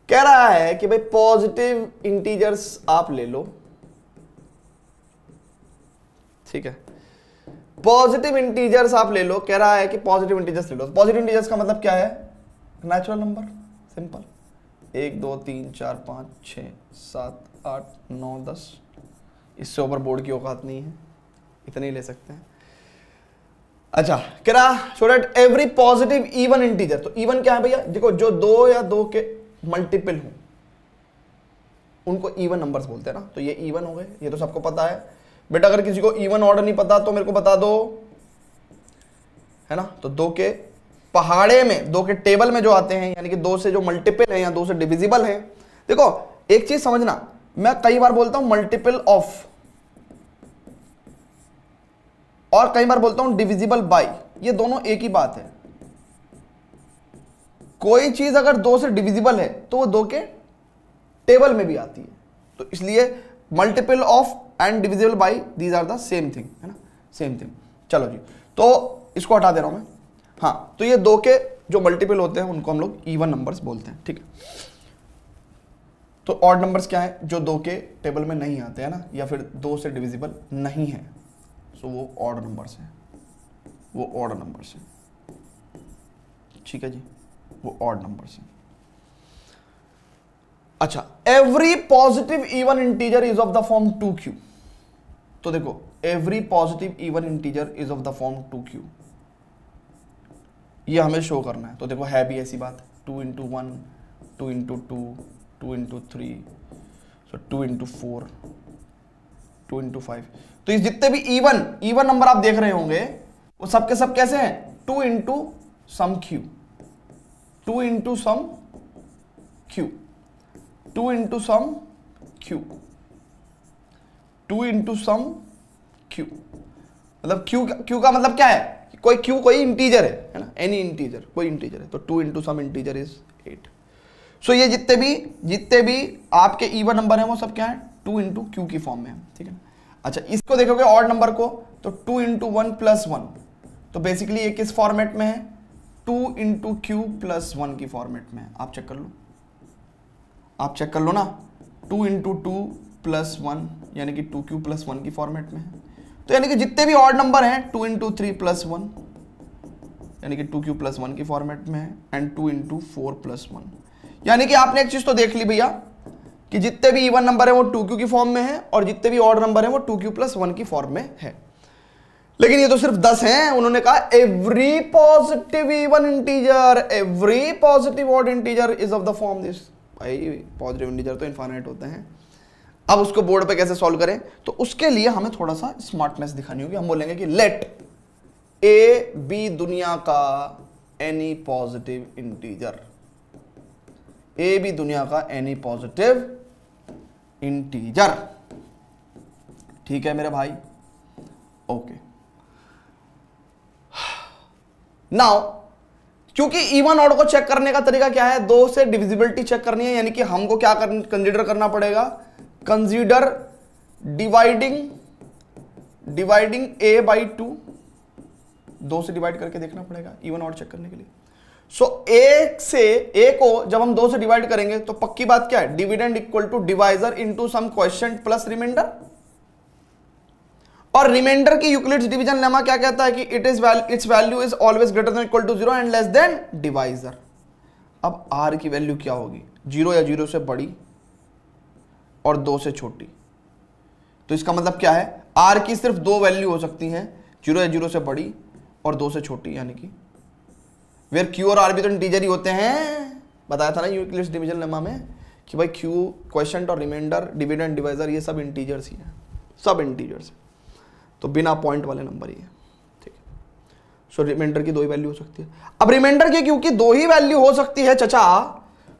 कह रहा है कि भाई पॉजिटिव इंटीजर्स आप ले लो ठीक है पॉजिटिव इंटीजर्स आप ले लो कह रहा है कि पॉजिटिव इंटीजर्स ले लो पॉजिटिव इंटीजर्स का मतलब क्या है नेचुरल नंबर सिंपल एक दो तीन चार पांच छ सात आठ नौ दस इससे ऊपर बोर्ड की औकात नहीं है इतने ही ले सकते हैं अच्छा करा so that every positive even integer तो इवन क्या है भैया देखो जो दो या दो के मल्टीपल हो उनको इवन नंबर्स बोलते हैं ना तो ये इवन हो गए ये तो सबको पता है बेटा अगर किसी को इवन ऑर्डर नहीं पता तो मेरे को बता दो है ना तो दो के पहाड़े में दो के टेबल में जो आते हैं यानी कि दो से जो मल्टीपल हैं या दो से डिविजिबल हैं देखो एक चीज समझना मैं कई बार बोलता हूं मल्टीपल ऑफ और कई बार बोलता हूं डिविजिबल बाय ये दोनों एक ही बात है कोई चीज अगर दो से डिविजिबल है तो वो दो के टेबल में भी आती है तो इसलिए multiple of and divisible by these are the same thing है ना सेम थिंग चलो जी तो इसको हटा दे रहा हूं मैं हाँ तो ये दो के जो मल्टीपल होते हैं उनको हम लोग इवन नंबर्स बोलते हैं ठीक है तो ऑड नंबर्स क्या है जो दो के टेबल में नहीं आते हैं ना या फिर दो से डिविजिबल नहीं है सो वो ऑड नंबर्स हैं वो ऑड नंबर्स हैं ठीक है जी वो ऑड नंबर्स हैं अच्छा every positive even integer is of the form two q तो देखो every positive even integer is of the form two q ये हमें शो करना है तो देखो है भी ऐसी बात two into one two into two two into three so two into four two into five तो ये जितने भी इवन इवन नंबर आप देख रहे होंगे वो सब के सब कैसे हैं two into some q two into some q two into some q two into some q मतलब क्यू क्यू का मतलब क्या है कोई क्यू कोई इंटीजर है है ना एनी इंटीजर कोई इंटीजर है तो two into some integer is at so ये जितने भी जितने भी आपके ईवन e नंबर हैं वो सब क्या है टू इंटू क्यू की फॉर्म में है ठीक है अच्छा इसको देखोगे ऑड नंबर को तो two into one plus one तो बेसिकली ये किस फॉर्मेट में है two into q plus one की फॉर्मेट में है आप चेक कर लो आप चेक कर लो ना two into two plus one यानी कि टू क्यू प्लस वन की फॉर्मेट में है तो यानी कि जितने भी ऑड नंबर हैं two into three plus one यानी कि टू क्यू प्लस वन की फॉर्मेट में है and two into four plus one यानी कि आपने एक चीज तो देख ली भैया कि जितने भी इवन नंबर है वो टू क्यू की फॉर्म में है और जितने भी ऑड नंबर है वो टू क्यू प्लस वन की फॉर्म में है लेकिन ये तो सिर्फ दस हैं उन्होंने कहा every positive even integer every positive odd integer is of the form this भाई पॉजिटिव इंटीजर तो इन्फाइनाइट होते हैं अब उसको बोर्ड पे कैसे सॉल्व करें तो उसके लिए हमें थोड़ा सा स्मार्टनेस दिखानी होगी हम बोलेंगे कि लेट ए बी दुनिया का एनी पॉजिटिव इंटीजर ए भी दुनिया का एनी पॉजिटिव इंटीजर ठीक है मेरे भाई ओके नाउ क्योंकि इवन e ऑड को चेक करने का तरीका क्या है दो से डिविजिबिलिटी चेक करनी है यानी कि हमको क्या कंसीडर करना पड़ेगा consider dividing dividing a by two दो से डिवाइड करके देखना पड़ेगा इवन ऑड चेक करने के लिए सो so, एक से ए को जब हम दो से डिवाइड करेंगे तो पक्की बात क्या है dividend equal to divisor into some question plus remainder और रिमाइंडर की यूक्लिड्स डिवीजन लेमा क्या कहता है कि it is its value is always greater than equal to zero and less than divisor अब आर की वैल्यू क्या होगी जीरो या जीरो से बड़ी और दो से छोटी तो इसका मतलब क्या है आर की सिर्फ दो वैल्यू हो सकती है जीरो या जीरो से बड़ी और दो से छोटी यानी कि वेयर क्यू और आर भी तो इंटीजर ही होते हैं बताया था ना यूक्लिड्स डिवीजन लेमा में कि भाई क्यू क्वेश्चन और रिमाइंडर डिविडेंट डिवाइजर ये सब इंटीजर्स ही हैं सब इंटीजर्स हैं तो बिना पॉइंट वाले नंबर ही है ठीक है सो रिमाइंडर की दो ही वैल्यू हो सकती है अब रिमाइंडर की क्योंकि दो ही वैल्यू हो सकती है चचा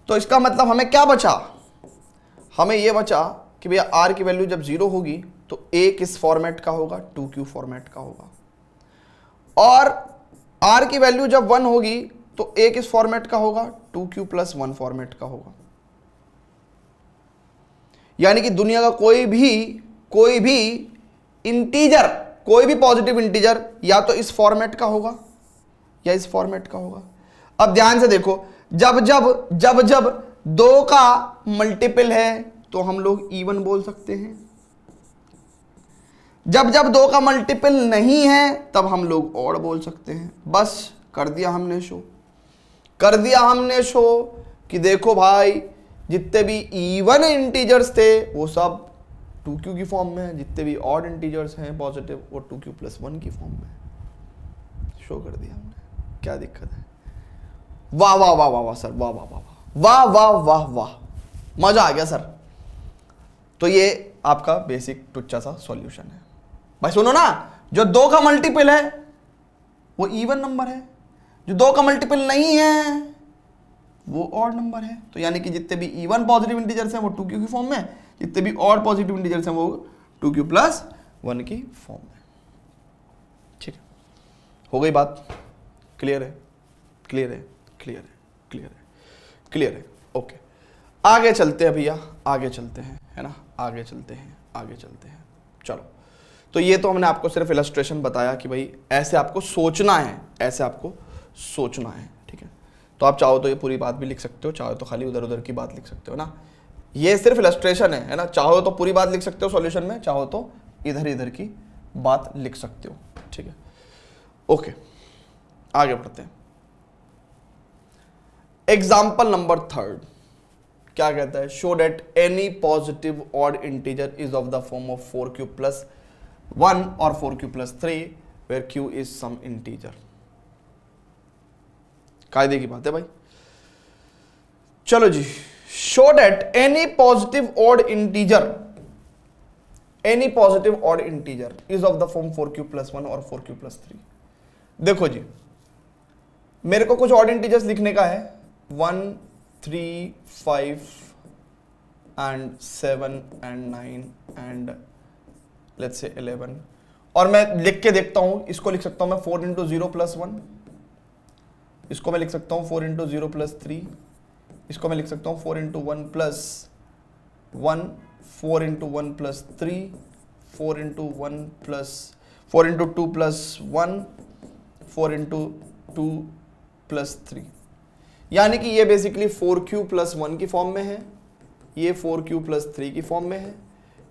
तो इसका मतलब हमें क्या बचा हमें ये बचा कि भैया आर की वैल्यू जब जीरो होगी तो ए किस फॉर्मेट का होगा टू क्यू फॉर्मेट का होगा और आर की वैल्यू जब वन होगी तो ए किस फॉर्मेट का होगा two q plus one format का होगा यानी कि दुनिया का कोई भी कोई भी इंटीजर कोई भी पॉजिटिव इंटीजर या तो इस फॉर्मेट का होगा या इस फॉर्मेट का होगा अब ध्यान से देखो जब जब जब जब दो का मल्टीपल है तो हम लोग इवन बोल सकते हैं जब जब दो का मल्टीपल नहीं है तब हम लोग और बोल सकते हैं बस कर दिया हमने शो कर दिया हमने शो कि देखो भाई जितने भी इवन इंटीजर्स थे वो सब टू क्यू की फॉर्म में है जितने भी ऑड इंटीजर्स हैं पॉजिटिव वो टू क्यू प्लस वन की फॉर्म में है शो कर दिया हमने क्या दिक्कत है वाह वाह वाह वाह वाह सर वाह वाह वाह वाह वाह वाह वाह मज़ा आ गया सर तो ये आपका बेसिक टुच्चा सा सॉल्यूशन है भाई सुनो ना जो दो का मल्टीपल है वो इवन नंबर है जो दो का मल्टीपल नहीं है वो ऑड नंबर है तो यानी कि जितने भी इवन पॉजिटिव इंटीजर्स हैं वो टू क्यू की फॉर्म में जितने भी ऑड पॉजिटिव इंटीजर्स हैं वो टू क्यू प्लस वन की फॉर्म में ठीक है हो गई बात क्लियर है क्लियर है क्लियर है क्लियर है क्लियर है ओके आगे चलते हैं भैया आगे चलते हैं है ना आगे चलते हैं आगे चलते हैं चलो तो ये तो हमने आपको सिर्फ इलस्ट्रेशन बताया कि भाई ऐसे आपको सोचना है ऐसे आपको सोचना है ठीक है तो आप चाहो तो ये पूरी बात भी लिख सकते हो चाहो तो खाली उधर उधर की बात लिख सकते हो ना ये सिर्फ इलस्ट्रेशन है है ना चाहो तो पूरी बात लिख सकते हो सॉल्यूशन में चाहो तो इधर इधर की बात लिख सकते हो ठीक है ओके आगे बढ़ते हैं एग्जाम्पल नंबर थर्ड क्या कहता है show that any positive odd integer is of the form of four q plus 1 or 4q plus 3 where q is some integer कायदे की बात है भाई चलो जी show that any positive odd integer any positive odd integer is of the form four q plus one और four q plus three देखो जी मेरे को कुछ ऑड इंटीजर्स लिखने का है one three five and seven and nine and let's say 11 और मैं लिख के देखता हूँ इसको लिख सकता हूँ मैं four into zero plus one इसको मैं लिख सकता हूँ four into zero plus three इसको मैं लिख सकता हूँ four into one plus one four into one plus three four into one plus four into two plus one four into two plus three यानी कि ये basically four q plus one की form में है ये फोर क्यू प्लस थ्री की form में है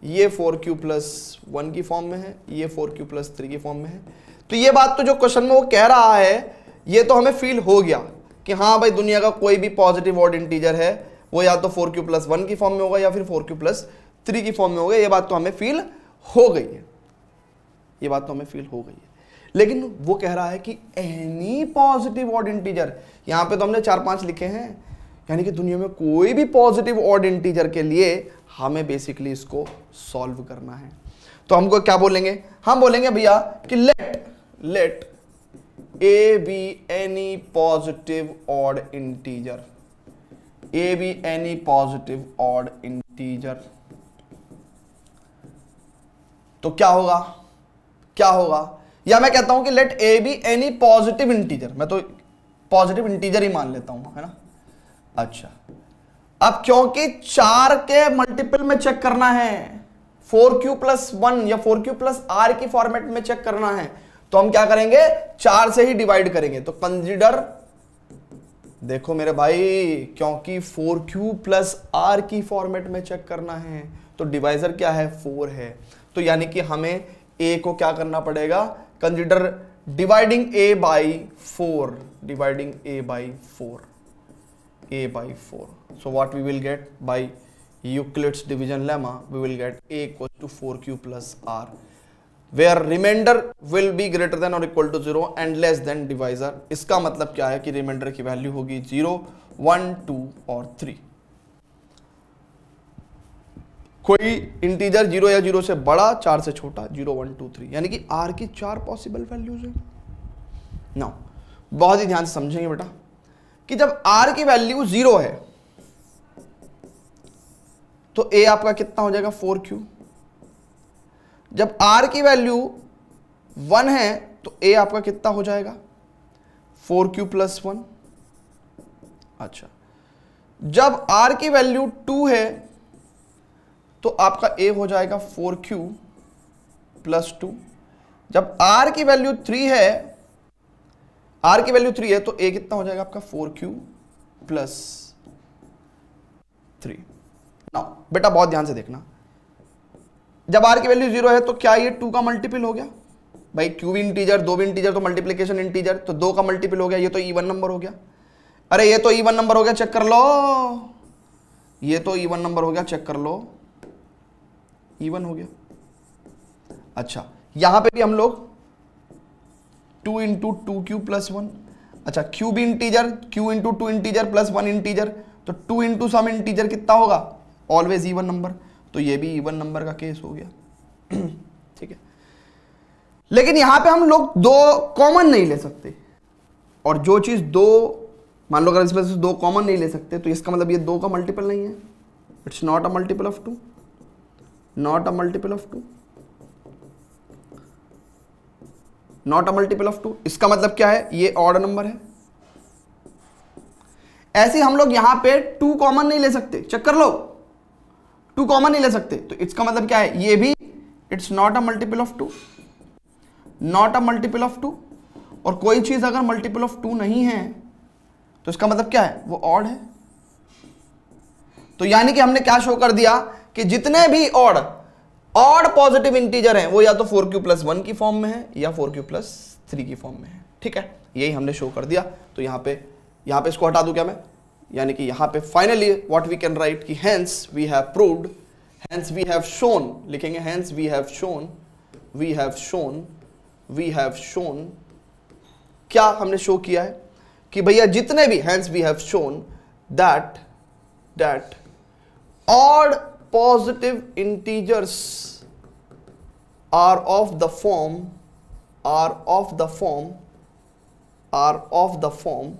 ये फोर क्यू प्लस वन की फॉर्म में है ये फोर क्यू प्लस थ्री की फॉर्म में है तो ये बात तो जो क्वेश्चन में वो कह रहा है ये तो हमें फील हो गया कि हाँ भाई दुनिया का कोई भी पॉजिटिव ऑड इंटीजर है वो या तो फोर क्यू प्लस वन की फॉर्म में होगा या फिर फोर क्यू प्लस थ्री की फॉर्म में होगा ये बात तो हमें फील हो गई है ये बात तो हमें फील हो गई है लेकिन वो कह रहा है कि एनी पॉजिटिव ऑड इंटीजर यहाँ पे तो हमने चार पांच लिखे हैं यानी कि दुनिया में कोई भी पॉजिटिव ऑड इंटीजर के लिए हमें बेसिकली इसको सॉल्व करना है तो हमको क्या बोलेंगे हम बोलेंगे भैया कि let let a be any positive odd integer a be any positive odd integer तो क्या होगा क्या होगा या मैं कहता हूं कि let a be any positive integer मैं तो पॉजिटिव इंटीजर ही मान लेता हूं है ना अच्छा अब क्योंकि चार के मल्टीपल में चेक करना है फोर क्यू प्लस वन या फोर क्यू प्लस आर की फॉर्मेट में चेक करना है तो हम क्या करेंगे चार से ही डिवाइड करेंगे तो कंसिडर देखो मेरे भाई क्योंकि फोर क्यू प्लस आर की फॉर्मेट में चेक करना है तो डिवाइजर क्या है फोर है तो यानी कि हमें ए को क्या करना पड़ेगा consider dividing a by four dividing a by four a by 4. So what we will get by Euclid's division lemma, we will get a equals to 4q plus r where remainder will be greater than or equal to 0 and less than divisor. Iska matlab kya hai ki remainder ki value hogi 0, 1, 2 or 3. कोई integer zero या zero से बड़ा चार से छोटा zero one two three यानी कि are की चार पॉसिबल वैल्यूज है ना बहुत ही ध्यान से समझेंगे बेटा कि जब आर की वैल्यू जीरो है तो ए आपका कितना हो जाएगा फोर क्यू जब आर की वैल्यू वन है तो ए आपका कितना हो जाएगा फोर क्यू प्लस वन अच्छा जब आर की वैल्यू टू है तो आपका ए हो जाएगा फोर क्यू प्लस टू जब आर की वैल्यू थ्री है आर की वैल्यू थ्री है तो ए कितना हो जाएगा आपका फोर क्यू प्लस थ्री ना बेटा बहुत ध्यान से देखना जब आर की वैल्यू जीरो है तो क्या ये टू का मल्टीपल हो गया भाई क्यू भी इंटीजर दो भी इंटीजर तो मल्टीप्लीकेशन इंटीजर तो दो का मल्टीपल हो गया ये तो ई वन नंबर हो गया अरे ये तो ई वन नंबर हो गया चेक कर लो ये तो ई वन नंबर हो गया चेक कर लो ई e वन हो गया अच्छा यहां पे भी हम लोग two into two q plus one अच्छा क्यू भी integer q into two integer plus one integer तो टू इंटू सम इंटीजर कितना होगा ऑलवेज ईवन नंबर तो ये भी ईवन नंबर का केस हो गया ठीक है लेकिन यहां पे हम लोग दो कॉमन नहीं ले सकते और जो चीज़ दो मान लो अगर इसमें से दो कॉमन नहीं ले सकते तो इसका मतलब ये दो का मल्टीपल नहीं है it's not a multiple of two not a multiple of two not a multiple of two इसका मतलब क्या है ये ऑर्ड नंबर है ऐसे हम लोग यहां पे टू कॉमन नहीं ले सकते चेक कर लो टू कॉमन नहीं ले सकते तो इसका मतलब क्या है ये भी it's not a multiple of two not a multiple of two और कोई चीज अगर मल्टीपल ऑफ टू नहीं है तो इसका मतलब क्या है वो ऑड है तो यानी कि हमने क्या शो कर दिया कि जितने भी ऑड ऑड पॉजिटिव इंटीजर हैं वो या तो फोर क्यू प्लस वन की फॉर्म में है या फोर क्यू प्लस थ्री की फॉर्म में है ठीक है यही हमने शो कर दिया तो यहां पे यहां पे इसको हटा दूँ क्या मैं यानी कि यहां पे finally what we can write कि hence we have proved hence we have shown लिखेंगे hence we have shown we have shown we have shown क्या हमने शो किया है कि भैया जितने भी hence we have shown that that odd positive integers are of the form are of the form are of the form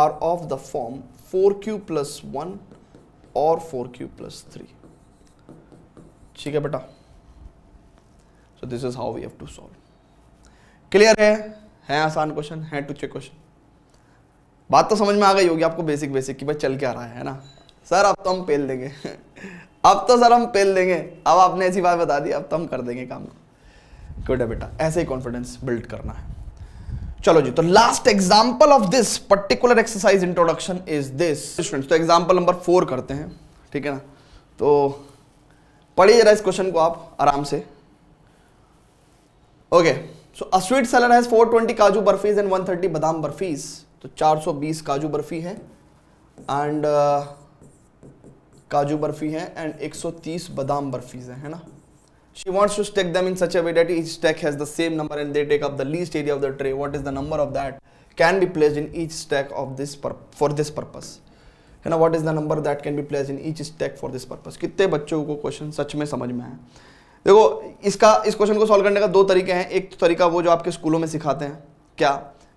are of the form 4q plus 1 और 4q plus 3 ठीक है बेटा so this is how we have to solve clear है है आसान question है to check question बात तो समझ में आ गई होगी आपको बेसिक बेसिक कि भाई चल क्या रहा है ना सर अब तो हम पेल देंगे अब तो सर हम पेल देंगे अब आपने ऐसी बात बता दी अब तो हम कर देंगे काम को गुड है बेटा ऐसे ही कॉन्फिडेंस बिल्ड करना है चलो जी तो last example of this particular exercise introduction is this students तो एग्जाम्पल नंबर फोर करते हैं ठीक है ना तो पढ़िए जरा इस क्वेश्चन को आप आराम से okay so a sweet seller has 420 kaju बर्फीज and 130 बादाम बर्फीज तो 420 काजू बर्फी है एंड काजू बर्फी है एंड 130 बादाम बर्फीज हैं है ना she wants to stack them in such a way that each stack has the same number and they take up the least area of the tray what is the number of that can be placed in each stack of this for this purpose है ना what is the number that can be place in each stack for this purpose कितने बच्चों को question such में समझ में आया देखो इसका इस क्वेश्चन को सॉल्व करने का दो तरीके हैं एक तरीका वो जो आपके स्कूलों में सिखाते हैं क्या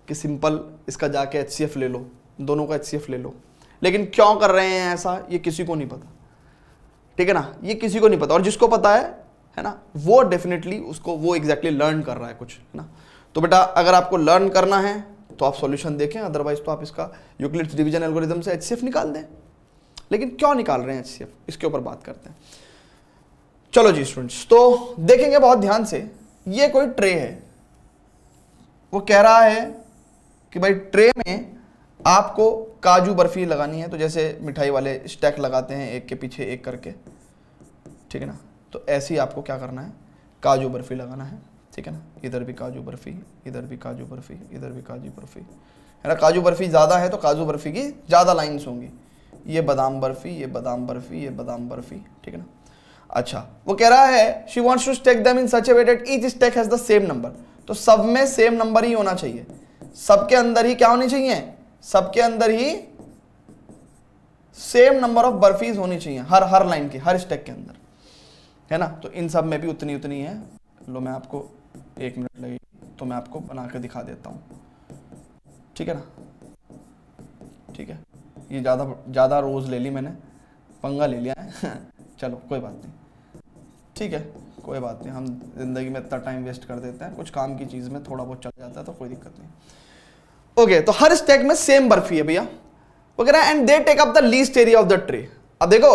कि सिंपल इसका जाके एच ले लो दोनों का एच ले लो लेकिन क्यों कर रहे हैं ऐसा ये किसी को नहीं पता ठीक है ना ये किसी को नहीं पता और जिसको पता है है ना वो डेफिनेटली उसको वो एग्जैक्टली exactly लर्न कर रहा है कुछ है ना तो बेटा अगर आपको लर्न करना है तो आप सॉल्यूशन देखें अदरवाइज तो आप इसका यूक्लिड्स डिवीजन एल्गोरिज्म से एच निकाल दें लेकिन क्यों निकाल रहे हैं एच इसके ऊपर बात करते हैं चलो जी स्टूडेंट्स तो देखेंगे बहुत ध्यान से ये कोई ट्रे है वो कह रहा है कि भाई ट्रे में आपको काजू बर्फ़ी लगानी है तो जैसे मिठाई वाले स्टैक लगाते हैं एक के पीछे एक करके ठीक है ना तो ऐसे ही आपको क्या करना है काजू बर्फ़ी लगाना है ठीक है ना इधर भी काजू बर्फ़ी इधर भी काजू बर्फ़ी इधर भी काजू बर्फ़ी है ना काजू बर्फ़ी ज़्यादा है तो काजू बर्फ़ी की ज़्यादा लाइन्स होंगी ये बादाम बर्फ़ी ये बादाम बर्फ़ी ये बादाम बर्फ़ी ठीक है ना अच्छा वो कह रहा है she wants to stack them in such a way each stack has the same number तो सब में सेम नंबर ही होना चाहिए सबके अंदर ही क्या होनी चाहिए सबके अंदर ही सेम नंबर ऑफ बर्फीज होनी चाहिए हर हर लाइन की हर स्टेक के अंदर है ना तो इन सब में भी उतनी उतनी है लो मैं आपको एक मिनट लगे तो मैं आपको बना दिखा देता हूं ठीक है ना ठीक है ये ज़्यादा ज़्यादा रोज़ ले ली मैंने पंगा ले लिया है चलो कोई बात नहीं ठीक है कोई बात नहीं हम ज़िंदगी में इतना टाइम वेस्ट कर देते हैं कुछ काम की चीज़ में थोड़ा बहुत चल जाता है तो कोई दिक्कत नहीं ओके तो हर स्टैक में सेम बर्फी है भैया वगैरह and they take up the least area of the tray अब देखो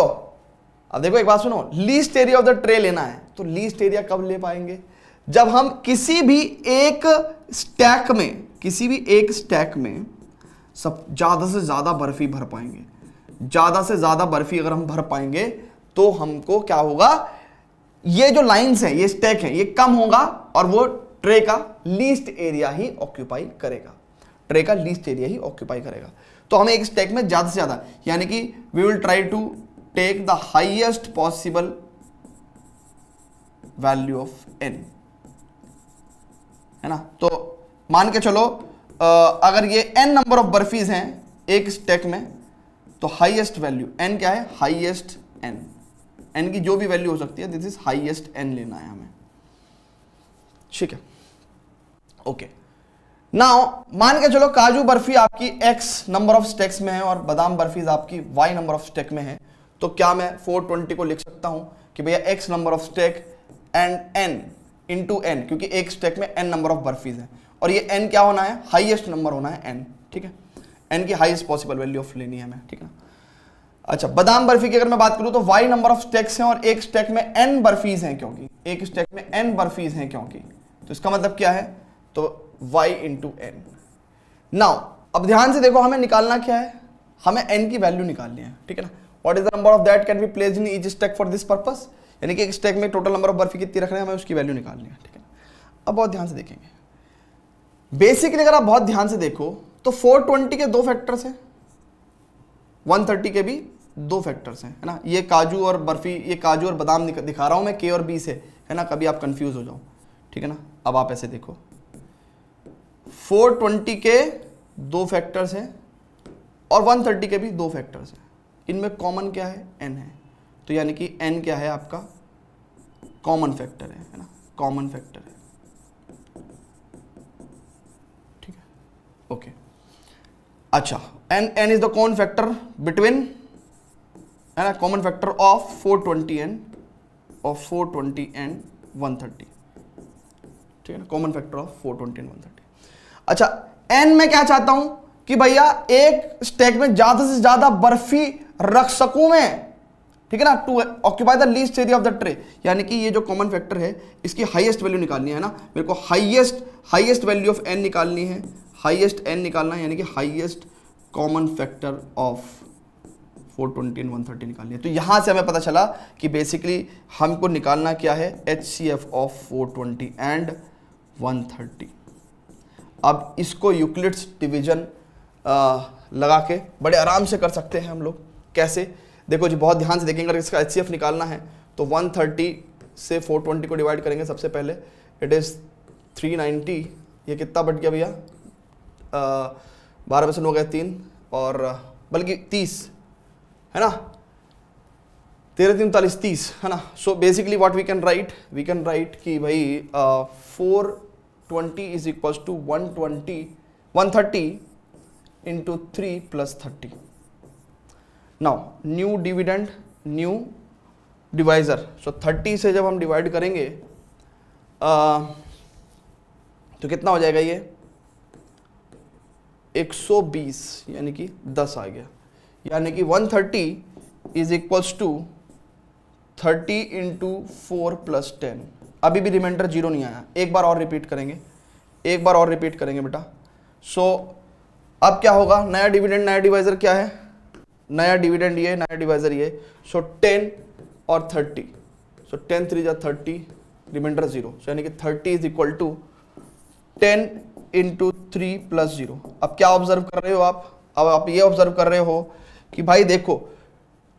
अब देखो एक बात सुनो least area of the tray लेना है तो लीस्ट एरिया कब ले पाएंगे जब हम किसी भी एक स्टैक में किसी भी एक स्टैक में सब ज़्यादा से ज़्यादा बर्फी भर पाएंगे ज़्यादा से ज़्यादा बर्फी अगर हम भर पाएंगे तो हमको क्या होगा ये जो लाइंस हैं ये स्टैक हैं ये कम होगा और वो ट्रे का लीस्ट एरिया ही ऑक्यूपाई करेगा ट्रे का लीस्ट एरिया ही ऑक्यूपाई करेगा तो हमें एक स्टैक में ज़्यादा से ज़्यादा यानी कि we will try to take the highest possible value of N है ना तो मान के चलो आ, अगर ये एन नंबर ऑफ बर्फीज हैं एक स्टैक में तो हाइएस्ट वैल्यू एन क्या है हाइएस्ट एन एन की जो भी वैल्यू हो सकती है दिस इज हाइएस्ट एन लेना है हमें ठीक है ओके okay. नाउ मान के चलो काजू बर्फी आपकी एक्स नंबर ऑफ स्टेक्स में है और बादाम बर्फीज आपकी वाई नंबर ऑफ स्टेक में है तो क्या मैं 420 को लिख सकता हूं कि भैया X number of stack and N into N क्योंकि एक स्टेक में एन नंबर ऑफ बर्फीज है और ये एन क्या होना है हाइएस्ट नंबर होना है एन ठीक है एन की हाइएस्ट पॉसिबल वैल्यू ऑफ लेनी है हमें ठीक है अच्छा बादाम बर्फी की अगर मैं बात करूं तो वाई नंबर ऑफ स्टेक्स हैं और एक स्टेक में एन बर्फीज हैं क्योंकि एक स्टेक में एन बर्फीज हैं क्योंकि तो इसका मतलब क्या है तो वाई इंटू एन नाउ अब ध्यान से देखो हमें निकालना क्या है हमें एन की वैल्यू निकालनी है ठीक है ना what is the number of that can be placed in each stack for this purpose यानी कि एक स्टेक में टोटल नंबर ऑफ बर्फी कितनी रख रहे हैं हमें उसकी वैल्यू निकालनी है ठीक है अब बहुत ध्यान से देखेंगे बेसिकली अगर आप बहुत ध्यान से देखो तो 420 के दो फैक्टर्स हैं 130 के भी दो फैक्टर्स हैं है ना ये काजू और बर्फी ये काजू और बादाम दिखा रहा हूँ मैं के और बी से है ना कभी आप कंफ्यूज हो जाओ ठीक है ना अब आप ऐसे देखो 420 के दो फैक्टर्स हैं और 130 के भी दो फैक्टर्स हैं इनमें कॉमन क्या है एन है तो यानी कि एन क्या है आपका कॉमन फैक्टर है है ना कॉमन फैक्टर है ठीक है ओके अच्छा N N is the common factor between है ना common factor of 420 N of 420 and 130 ठीक है ना कॉमन फैक्टर ऑफ 420 एंड 130 अच्छा एन में क्या चाहता हूं कि भैया एक स्टैक में ज्यादा से ज्यादा बर्फी रख सकूं मैं ठीक है ना to occupy the least area of the tray यानी कि ये जो कॉमन फैक्टर है इसकी हाईएस्ट वैल्यू निकालनी है ना मेरे को highest highest value of N निकालनी है हाईएस्ट एन निकालना है यानी कि highest common factor of 420 and 130 निकालनी है तो यहां से हमें पता चला कि बेसिकली हमको निकालना क्या है H C F of 420 and 130 अब इसको यूक्लिड्स डिवीजन लगा के बड़े आराम से कर सकते हैं हम लोग कैसे देखो जी बहुत ध्यान से देखेंगे अगर इसका एच निकालना है तो 130 से 420 को डिवाइड करेंगे सबसे पहले इट इज़ 390 ये कितना बट गया भैया बारह परसेंट हो गया तीन और बल्कि तीस है ना तेरह तीन उनतालीस तीस है ना so basically what we can write we can write कि भाई four uh, twenty is equal to one twenty one thirty into three plus thirty now new dividend new divisor so thirty से जब हम डिवाइड करेंगे आ, तो कितना हो जाएगा ये 120 यानी कि 10 आ गया यानी कि 130 thirty is equals to thirty into four plus ten अभी भी रिमाइंडर जीरो नहीं आया एक बार और रिपीट करेंगे एक बार और रिपीट करेंगे बेटा सो so, अब क्या होगा नया डिविडेंड नया डिवाइजर क्या है नया डिविडेंड ये नया डिवाइजर ये सो टेन और थर्टी सो टेन थ्री या थर्टी रिमाइंडर जीरो सो यानी कि thirty is equal to ten into three plus zero अब क्या ऑब्जर्व कर रहे हो आप अब आप ये ऑब्जर्व कर रहे हो कि भाई देखो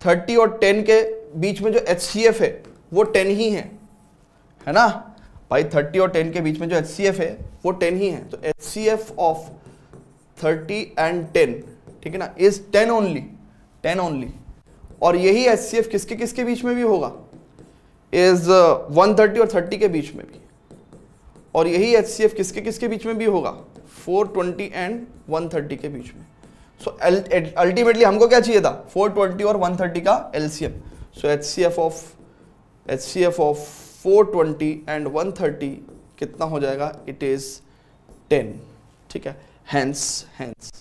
थर्टी और टेन के बीच में जो एच है वो टेन ही है है ना भाई 30 और 10 के बीच में जो एच है वो 10 ही है तो एच ऑफ 30 एंड 10 ठीक है ना इज 10 ओनली 10 ओनली और यही एच किसके किसके बीच में भी होगा इज वन uh, और थर्टी के बीच में भी और यही एच किसके किसके बीच में भी होगा 420 एंड 130 के बीच में सो अल्टीमेटली हमको क्या चाहिए था 420 और 130 का L C so H of H of four twenty and one thirty कितना हो जाएगा इट इज टेन ठीक है hence hence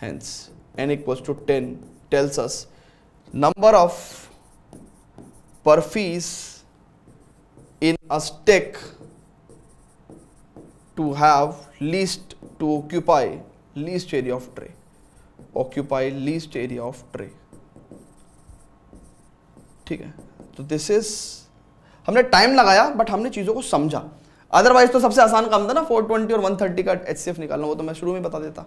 hence N equals to 10 tells us number of barfis in a stack to have least to occupy least area of tray occupy least area of tray ठीक है तो this is हमने time लगाया but हमने चीज़ों को समझा अदरवाइज तो सबसे आसान काम था ना 420 और 130 का एच निकालना वो तो मैं शुरू में बता देता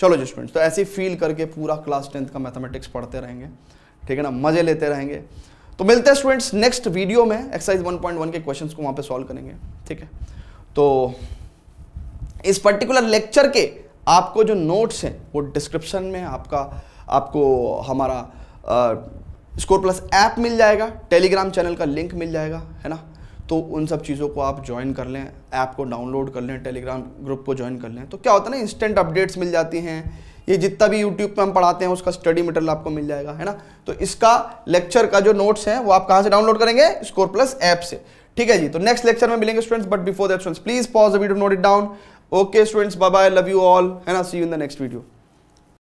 चलो जी स्टूडेंट्स तो ऐसे फील करके पूरा क्लास टेंथ का मैथमेटिक्स पढ़ते रहेंगे ठीक है ना मजे लेते रहेंगे तो मिलते हैं स्टूडेंट्स नेक्स्ट वीडियो में एक्सरसाइज 1.1 के क्वेश्चंस को वहाँ पे सॉल्व करेंगे ठीक है तो इस पर्टिकुलर लेक्चर के आपको जो नोट्स हैं वो डिस्क्रिप्शन में आपका आपको हमारा आ, स्कोर प्लस ऐप मिल जाएगा टेलीग्राम चैनल का लिंक मिल जाएगा है ना तो उन सब चीज़ों को आप ज्वाइन कर लें ऐप को डाउनलोड कर लें टेलीग्राम ग्रुप को ज्वाइन कर लें तो क्या होता है ना इंस्टेंट अपडेट्स मिल जाती हैं ये जितना भी यूट्यूब पे हम पढ़ाते हैं उसका स्टडी मटेरियल आपको मिल जाएगा है ना तो इसका लेक्चर का जो नोट्स हैं वो आप कहाँ से डाउनलोड करेंगे स्कोर प्लस ऐप से ठीक है जी तो नेक्स्ट लेक्चर में मिलेंगे students but before that students please pause the video note it down okay students bye bye love you all है ना see you in the next video